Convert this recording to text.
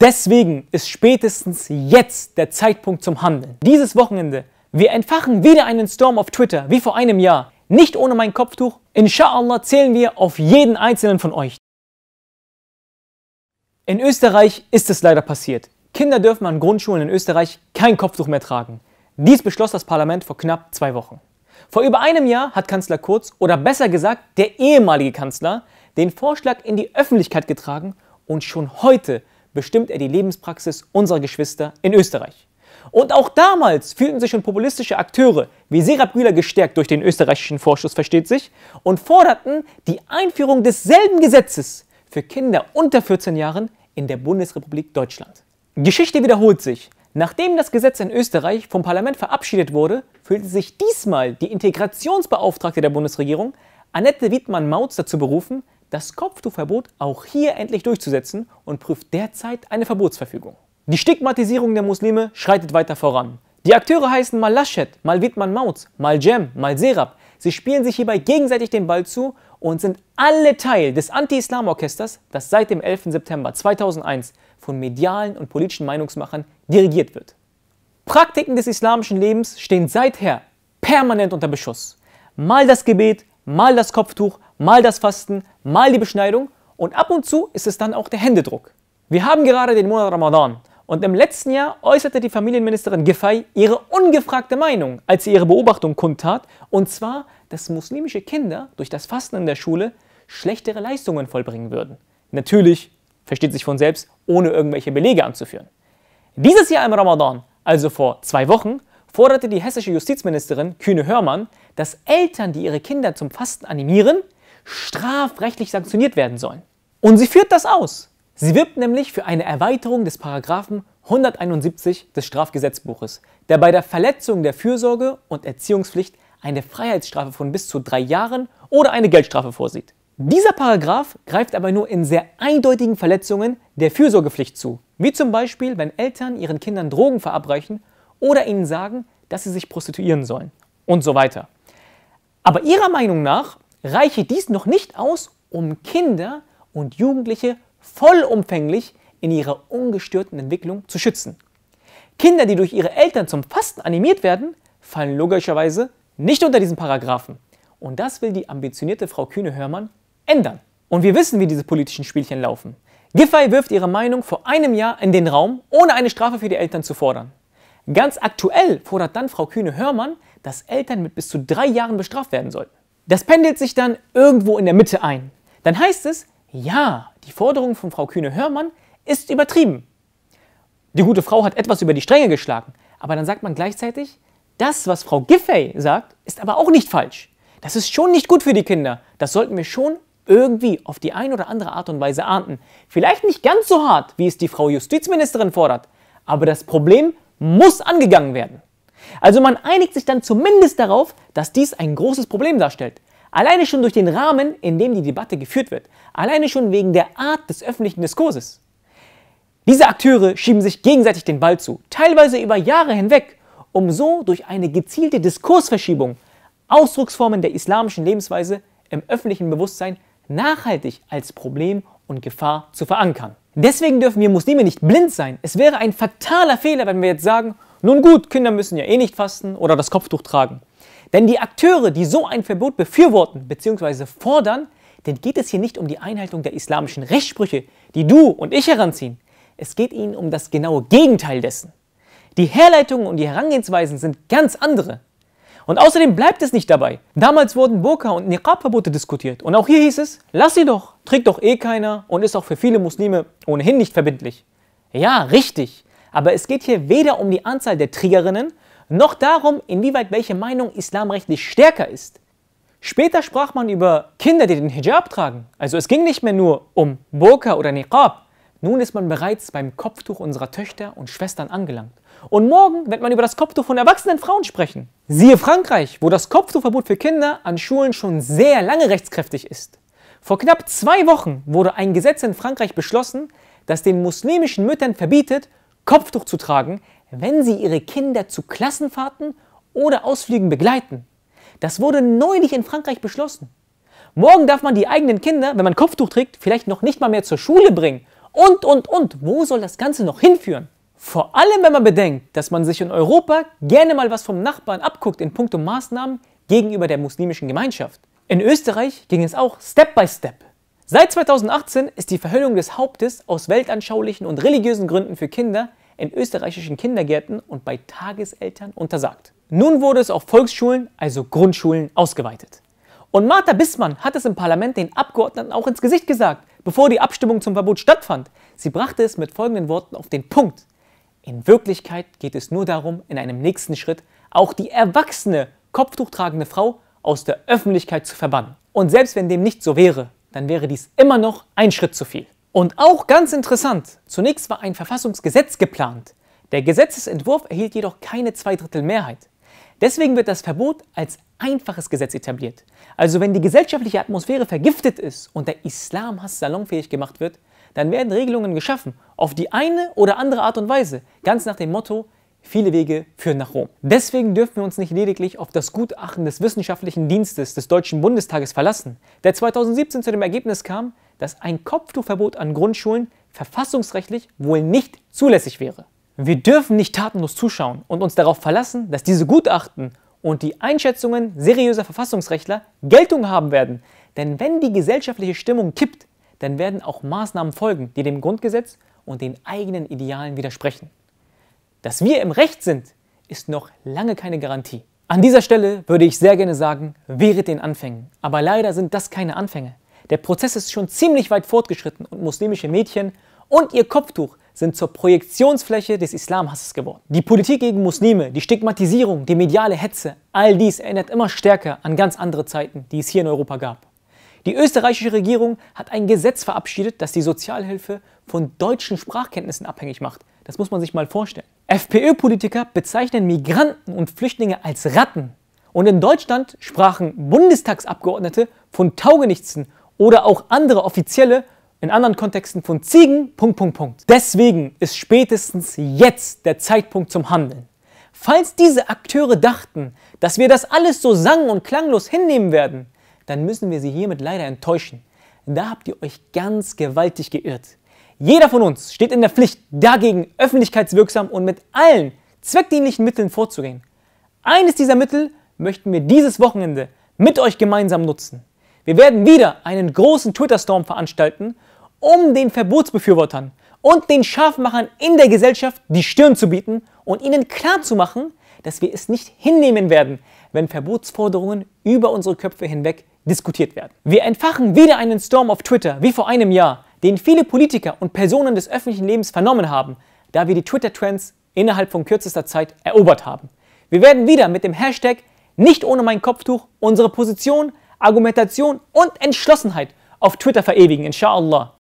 Deswegen ist spätestens jetzt der Zeitpunkt zum Handeln. Dieses Wochenende, wir entfachen wieder einen Storm auf Twitter, wie vor einem Jahr. Nicht ohne mein Kopftuch. Inshallah zählen wir auf jeden einzelnen von euch. In Österreich ist es leider passiert. Kinder dürfen an Grundschulen in Österreich kein Kopftuch mehr tragen. Dies beschloss das Parlament vor knapp zwei Wochen. Vor über einem Jahr hat Kanzler Kurz, oder besser gesagt der ehemalige Kanzler, den Vorschlag in die Öffentlichkeit getragen und schon heute bestimmt er die Lebenspraxis unserer Geschwister in Österreich. Und auch damals fühlten sich schon populistische Akteure wie Serap Güler gestärkt durch den österreichischen Vorschuss, versteht sich, und forderten die Einführung desselben Gesetzes für Kinder unter 14 Jahren in der Bundesrepublik Deutschland. Geschichte wiederholt sich. Nachdem das Gesetz in Österreich vom Parlament verabschiedet wurde, fühlte sich diesmal die Integrationsbeauftragte der Bundesregierung, Annette Wiedmann-Mautz, dazu berufen, das Kopftuchverbot auch hier endlich durchzusetzen und prüft derzeit eine Verbotsverfügung. Die Stigmatisierung der Muslime schreitet weiter voran. Die Akteure heißen mal Laschet, mal Wittmann Mautz, mal Jem, mal Serap. Sie spielen sich hierbei gegenseitig den Ball zu und sind alle Teil des Anti-Islam-Orchesters, das seit dem 11. September 2001 von medialen und politischen Meinungsmachern dirigiert wird. Praktiken des islamischen Lebens stehen seither permanent unter Beschuss. Mal das Gebet, mal das Kopftuch, mal das Fasten, mal die Beschneidung und ab und zu ist es dann auch der Händedruck. Wir haben gerade den Monat Ramadan und im letzten Jahr äußerte die Familienministerin Giffey ihre ungefragte Meinung, als sie ihre Beobachtung kundtat, und zwar, dass muslimische Kinder durch das Fasten in der Schule schlechtere Leistungen vollbringen würden. Natürlich, versteht sich von selbst, ohne irgendwelche Belege anzuführen. Dieses Jahr im Ramadan, also vor zwei Wochen, forderte die hessische Justizministerin Kühne Hörmann, dass Eltern, die ihre Kinder zum Fasten animieren, strafrechtlich sanktioniert werden sollen. Und sie führt das aus. Sie wirbt nämlich für eine Erweiterung des Paragraphen 171 des Strafgesetzbuches, der bei der Verletzung der Fürsorge und Erziehungspflicht eine Freiheitsstrafe von bis zu drei Jahren oder eine Geldstrafe vorsieht. Dieser Paragraph greift aber nur in sehr eindeutigen Verletzungen der Fürsorgepflicht zu, wie zum Beispiel, wenn Eltern ihren Kindern Drogen verabreichen oder ihnen sagen, dass sie sich prostituieren sollen und so weiter. Aber ihrer Meinung nach reiche dies noch nicht aus, um Kinder und Jugendliche vollumfänglich in ihrer ungestörten Entwicklung zu schützen. Kinder, die durch ihre Eltern zum Fasten animiert werden, fallen logischerweise nicht unter diesen Paragraphen. Und das will die ambitionierte Frau Kühne-Hörmann ändern. Und wir wissen, wie diese politischen Spielchen laufen. Giffey wirft ihre Meinung vor einem Jahr in den Raum, ohne eine Strafe für die Eltern zu fordern. Ganz aktuell fordert dann Frau Kühne-Hörmann, dass Eltern mit bis zu drei Jahren bestraft werden sollten. Das pendelt sich dann irgendwo in der Mitte ein. Dann heißt es, ja, die Forderung von Frau Kühne-Hörmann ist übertrieben. Die gute Frau hat etwas über die Stränge geschlagen, aber dann sagt man gleichzeitig, das, was Frau Giffey sagt, ist aber auch nicht falsch. Das ist schon nicht gut für die Kinder. Das sollten wir schon irgendwie auf die eine oder andere Art und Weise ahnden. Vielleicht nicht ganz so hart, wie es die Frau Justizministerin fordert, aber das Problem muss angegangen werden. Also man einigt sich dann zumindest darauf, dass dies ein großes Problem darstellt. Alleine schon durch den Rahmen, in dem die Debatte geführt wird. Alleine schon wegen der Art des öffentlichen Diskurses. Diese Akteure schieben sich gegenseitig den Ball zu, teilweise über Jahre hinweg, um so durch eine gezielte Diskursverschiebung Ausdrucksformen der islamischen Lebensweise im öffentlichen Bewusstsein nachhaltig als Problem und Gefahr zu verankern. Deswegen dürfen wir Muslime nicht blind sein. Es wäre ein fataler Fehler, wenn wir jetzt sagen, nun gut, Kinder müssen ja eh nicht fasten oder das Kopftuch tragen. Denn die Akteure, die so ein Verbot befürworten bzw. fordern, denn geht es hier nicht um die Einhaltung der islamischen Rechtssprüche, die du und ich heranziehen. Es geht ihnen um das genaue Gegenteil dessen. Die Herleitungen und die Herangehensweisen sind ganz andere. Und außerdem bleibt es nicht dabei. Damals wurden Burka und Niqab-Verbote diskutiert. Und auch hier hieß es, lass sie doch, trägt doch eh keiner und ist auch für viele Muslime ohnehin nicht verbindlich. Ja, richtig. Aber es geht hier weder um die Anzahl der Triggerinnen, noch darum, inwieweit welche Meinung islamrechtlich stärker ist. Später sprach man über Kinder, die den Hijab tragen. Also es ging nicht mehr nur um Burka oder Niqab. Nun ist man bereits beim Kopftuch unserer Töchter und Schwestern angelangt. Und morgen wird man über das Kopftuch von erwachsenen Frauen sprechen. Siehe Frankreich, wo das Kopftuchverbot für Kinder an Schulen schon sehr lange rechtskräftig ist. Vor knapp zwei Wochen wurde ein Gesetz in Frankreich beschlossen, das den muslimischen Müttern verbietet, Kopftuch zu tragen, wenn sie ihre Kinder zu Klassenfahrten oder Ausflügen begleiten. Das wurde neulich in Frankreich beschlossen. Morgen darf man die eigenen Kinder, wenn man Kopftuch trägt, vielleicht noch nicht mal mehr zur Schule bringen. Und, und, und, wo soll das Ganze noch hinführen? Vor allem, wenn man bedenkt, dass man sich in Europa gerne mal was vom Nachbarn abguckt in puncto Maßnahmen gegenüber der muslimischen Gemeinschaft. In Österreich ging es auch Step by Step. Seit 2018 ist die Verhüllung des Hauptes aus weltanschaulichen und religiösen Gründen für Kinder in österreichischen Kindergärten und bei Tageseltern untersagt. Nun wurde es auf Volksschulen, also Grundschulen, ausgeweitet. Und Martha Bissmann hat es im Parlament den Abgeordneten auch ins Gesicht gesagt, bevor die Abstimmung zum Verbot stattfand. Sie brachte es mit folgenden Worten auf den Punkt. In Wirklichkeit geht es nur darum, in einem nächsten Schritt auch die erwachsene, kopftuchtragende Frau aus der Öffentlichkeit zu verbannen. Und selbst wenn dem nicht so wäre, dann wäre dies immer noch ein Schritt zu viel. Und auch ganz interessant, zunächst war ein Verfassungsgesetz geplant. Der Gesetzesentwurf erhielt jedoch keine Zweidrittelmehrheit. Deswegen wird das Verbot als einfaches Gesetz etabliert. Also wenn die gesellschaftliche Atmosphäre vergiftet ist und der Islamhass salonfähig gemacht wird, dann werden Regelungen geschaffen, auf die eine oder andere Art und Weise, ganz nach dem Motto, viele Wege führen nach Rom. Deswegen dürfen wir uns nicht lediglich auf das Gutachten des Wissenschaftlichen Dienstes des Deutschen Bundestages verlassen, der 2017 zu dem Ergebnis kam, dass ein Kopftuchverbot an Grundschulen verfassungsrechtlich wohl nicht zulässig wäre. Wir dürfen nicht tatenlos zuschauen und uns darauf verlassen, dass diese Gutachten und die Einschätzungen seriöser Verfassungsrechtler Geltung haben werden. Denn wenn die gesellschaftliche Stimmung kippt, dann werden auch Maßnahmen folgen, die dem Grundgesetz und den eigenen Idealen widersprechen. Dass wir im Recht sind, ist noch lange keine Garantie. An dieser Stelle würde ich sehr gerne sagen, wehret den Anfängen. Aber leider sind das keine Anfänge. Der Prozess ist schon ziemlich weit fortgeschritten und muslimische Mädchen und ihr Kopftuch sind zur Projektionsfläche des Islamhasses geworden. Die Politik gegen Muslime, die Stigmatisierung, die mediale Hetze, all dies erinnert immer stärker an ganz andere Zeiten, die es hier in Europa gab. Die österreichische Regierung hat ein Gesetz verabschiedet, das die Sozialhilfe von deutschen Sprachkenntnissen abhängig macht. Das muss man sich mal vorstellen. FPÖ-Politiker bezeichnen Migranten und Flüchtlinge als Ratten. Und in Deutschland sprachen Bundestagsabgeordnete von Taugenichtsen oder auch andere Offizielle in anderen Kontexten von Ziegen, Punkt, Punkt, Punkt. Deswegen ist spätestens jetzt der Zeitpunkt zum Handeln. Falls diese Akteure dachten, dass wir das alles so sang- und klanglos hinnehmen werden, dann müssen wir sie hiermit leider enttäuschen. Da habt ihr euch ganz gewaltig geirrt. Jeder von uns steht in der Pflicht, dagegen öffentlichkeitswirksam und mit allen zweckdienlichen Mitteln vorzugehen. Eines dieser Mittel möchten wir dieses Wochenende mit euch gemeinsam nutzen. Wir werden wieder einen großen Twitter-Storm veranstalten, um den Verbotsbefürwortern und den Scharfmachern in der Gesellschaft die Stirn zu bieten und ihnen klarzumachen, dass wir es nicht hinnehmen werden, wenn Verbotsforderungen über unsere Köpfe hinweg diskutiert werden. Wir entfachen wieder einen Storm auf Twitter, wie vor einem Jahr, den viele Politiker und Personen des öffentlichen Lebens vernommen haben, da wir die Twitter-Trends innerhalb von kürzester Zeit erobert haben. Wir werden wieder mit dem Hashtag nicht ohne mein Kopftuch unsere Position Argumentation und Entschlossenheit auf Twitter verewigen, inshallah.